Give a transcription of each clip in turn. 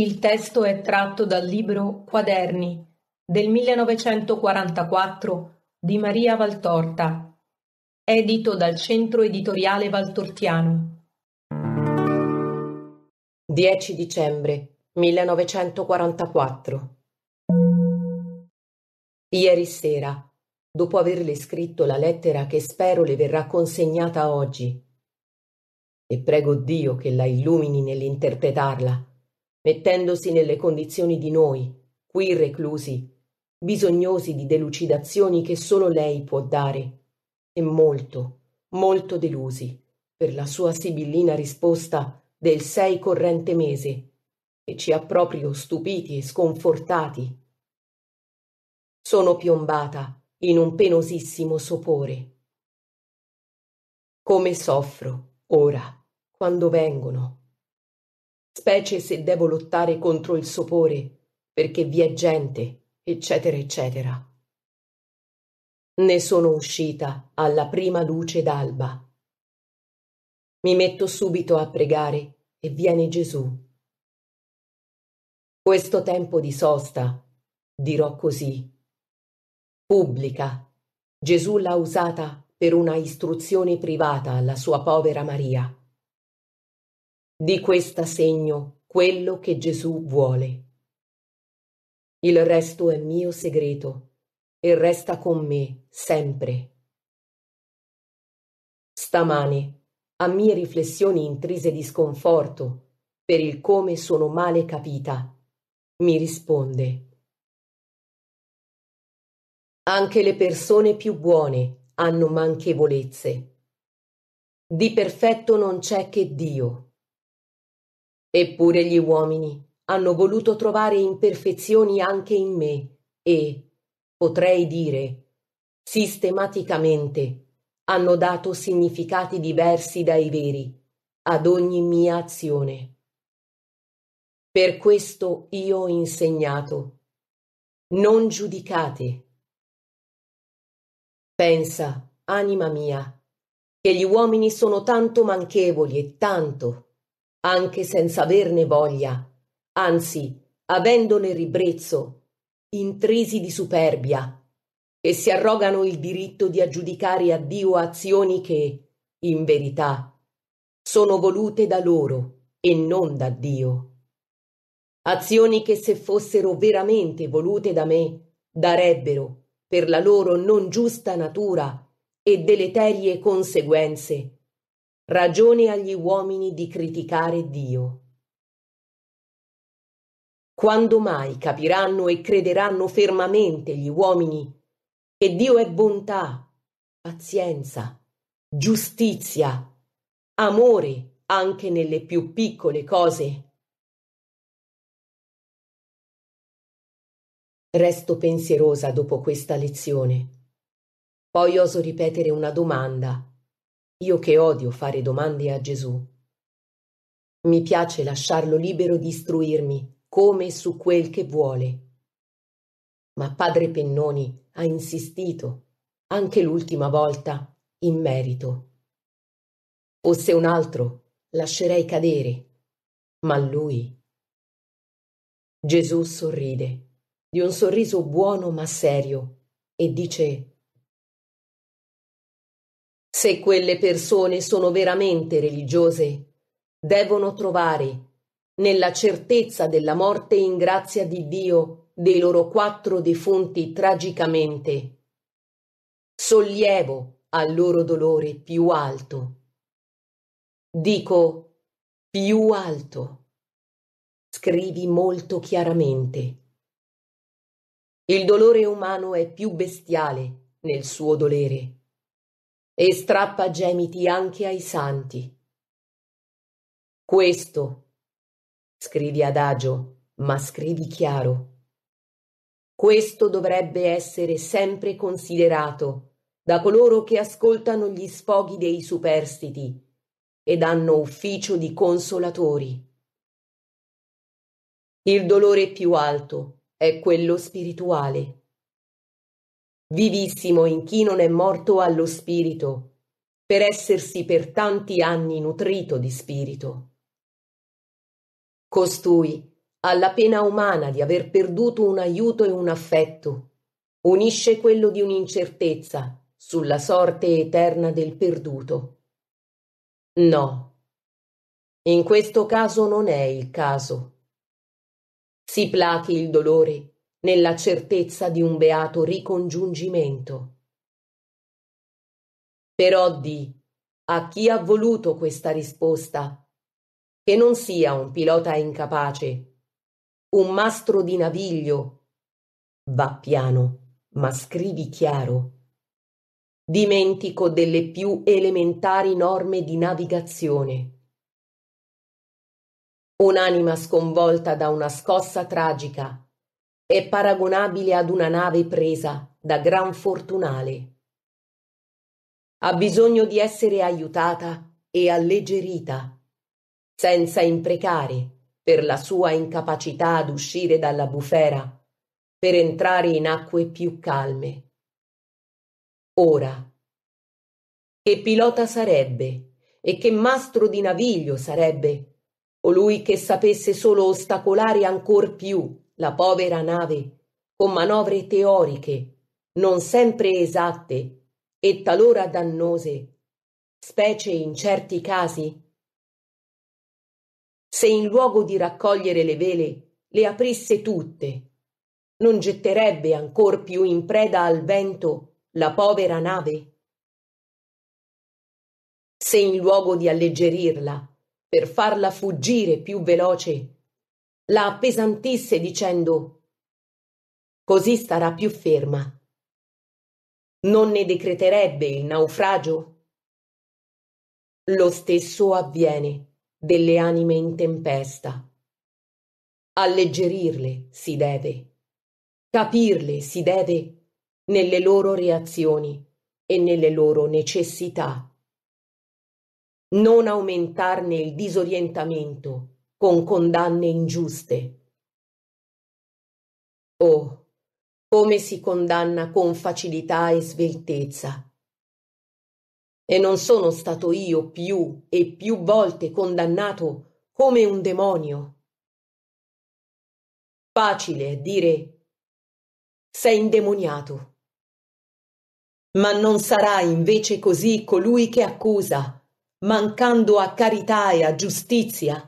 Il testo è tratto dal libro Quaderni del 1944 di Maria Valtorta, edito dal Centro Editoriale Valtortiano. 10 dicembre 1944 Ieri sera, dopo averle scritto la lettera che spero le verrà consegnata oggi, e prego Dio che la illumini nell'interpretarla, mettendosi nelle condizioni di noi, qui reclusi, bisognosi di delucidazioni che solo lei può dare, e molto, molto delusi per la sua sibillina risposta del sei corrente mese, che ci ha proprio stupiti e sconfortati. Sono piombata in un penosissimo sopore. Come soffro, ora, quando vengono, specie se devo lottare contro il sopore, perché vi è gente, eccetera, eccetera. Ne sono uscita alla prima luce d'alba. Mi metto subito a pregare e viene Gesù. Questo tempo di sosta, dirò così, pubblica, Gesù l'ha usata per una istruzione privata alla sua povera Maria di questa segno quello che Gesù vuole. Il resto è mio segreto e resta con me sempre. Stamane, a mie riflessioni intrise di sconforto per il come sono male capita, mi risponde. Anche le persone più buone hanno manchevolezze. Di perfetto non c'è che Dio. Eppure gli uomini hanno voluto trovare imperfezioni anche in me e, potrei dire, sistematicamente hanno dato significati diversi dai veri ad ogni mia azione. Per questo io ho insegnato. Non giudicate. Pensa, anima mia, che gli uomini sono tanto manchevoli e tanto anche senza averne voglia, anzi avendone ribrezzo, intrisi di superbia, che si arrogano il diritto di aggiudicare a Dio azioni che, in verità, sono volute da loro e non da Dio. Azioni che se fossero veramente volute da me, darebbero, per la loro non giusta natura e deleterie conseguenze, Ragione agli uomini di criticare Dio. Quando mai capiranno e crederanno fermamente gli uomini che Dio è bontà, pazienza, giustizia, amore anche nelle più piccole cose? Resto pensierosa dopo questa lezione. Poi oso ripetere una domanda io che odio fare domande a Gesù. Mi piace lasciarlo libero di istruirmi, come su quel che vuole. Ma padre Pennoni ha insistito, anche l'ultima volta, in merito. Fosse un altro, lascerei cadere. Ma lui... Gesù sorride, di un sorriso buono ma serio, e dice se quelle persone sono veramente religiose, devono trovare, nella certezza della morte in grazia di Dio dei loro quattro defunti tragicamente, sollievo al loro dolore più alto. Dico più alto. Scrivi molto chiaramente. Il dolore umano è più bestiale nel suo dolere e strappa gemiti anche ai santi. Questo, scrivi adagio, ma scrivi chiaro. Questo dovrebbe essere sempre considerato da coloro che ascoltano gli sfoghi dei superstiti ed hanno ufficio di consolatori. Il dolore più alto è quello spirituale vivissimo in chi non è morto allo spirito, per essersi per tanti anni nutrito di spirito. Costui, alla pena umana di aver perduto un aiuto e un affetto, unisce quello di un'incertezza sulla sorte eterna del perduto. No, in questo caso non è il caso. Si plachi il dolore nella certezza di un beato ricongiungimento. Però di a chi ha voluto questa risposta, che non sia un pilota incapace, un mastro di naviglio, va piano, ma scrivi chiaro. Dimentico delle più elementari norme di navigazione. Un'anima sconvolta da una scossa tragica è paragonabile ad una nave presa da gran fortunale. Ha bisogno di essere aiutata e alleggerita, senza imprecare per la sua incapacità ad uscire dalla bufera per entrare in acque più calme. Ora, che pilota sarebbe e che mastro di naviglio sarebbe colui che sapesse solo ostacolare ancor più la povera nave, con manovre teoriche, non sempre esatte e talora dannose, specie in certi casi. Se in luogo di raccogliere le vele le aprisse tutte, non getterebbe ancor più in preda al vento la povera nave? Se in luogo di alleggerirla, per farla fuggire più veloce, la appesantisse dicendo Così starà più ferma. Non ne decreterebbe il naufragio? Lo stesso avviene delle anime in tempesta. Alleggerirle si deve, capirle si deve nelle loro reazioni e nelle loro necessità. Non aumentarne il disorientamento con condanne ingiuste. Oh, come si condanna con facilità e sveltezza. E non sono stato io più e più volte condannato come un demonio. Facile dire sei indemoniato. Ma non sarà invece così colui che accusa, mancando a carità e a giustizia,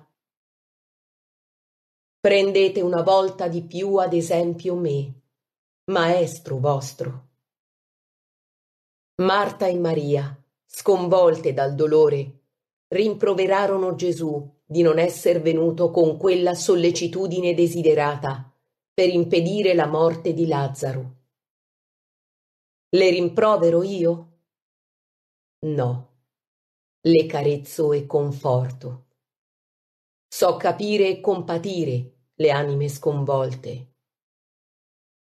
prendete una volta di più ad esempio me, maestro vostro. Marta e Maria, sconvolte dal dolore, rimproverarono Gesù di non esser venuto con quella sollecitudine desiderata per impedire la morte di Lazzaro. Le rimprovero io? No, le carezzo e conforto. So capire e compatire le anime sconvolte.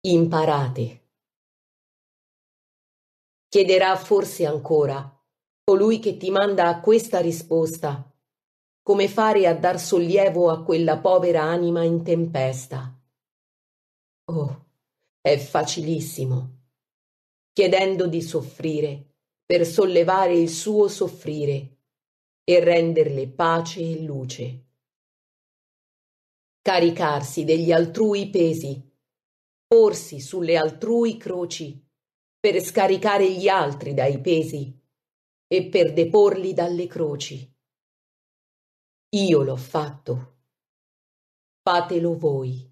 Imparate. Chiederà forse ancora colui che ti manda a questa risposta come fare a dar sollievo a quella povera anima in tempesta. Oh, è facilissimo. Chiedendo di soffrire per sollevare il suo soffrire e renderle pace e luce caricarsi degli altrui pesi, porsi sulle altrui croci, per scaricare gli altri dai pesi e per deporli dalle croci. Io l'ho fatto. Fatelo voi.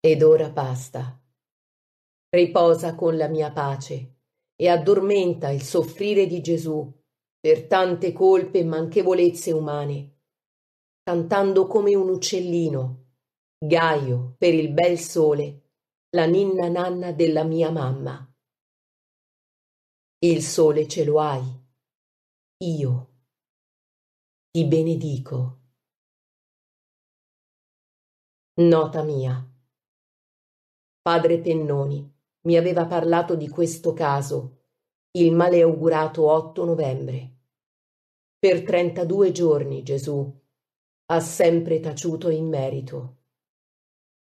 Ed ora basta. Riposa con la mia pace e addormenta il soffrire di Gesù per tante colpe e manchevolezze umane cantando come un uccellino, gaio per il bel sole, la ninna nanna della mia mamma. Il sole ce lo hai, io ti benedico. Nota mia. Padre Pennoni mi aveva parlato di questo caso il male augurato 8 novembre. Per 32 giorni Gesù ha sempre taciuto in merito.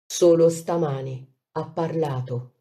Solo stamani ha parlato.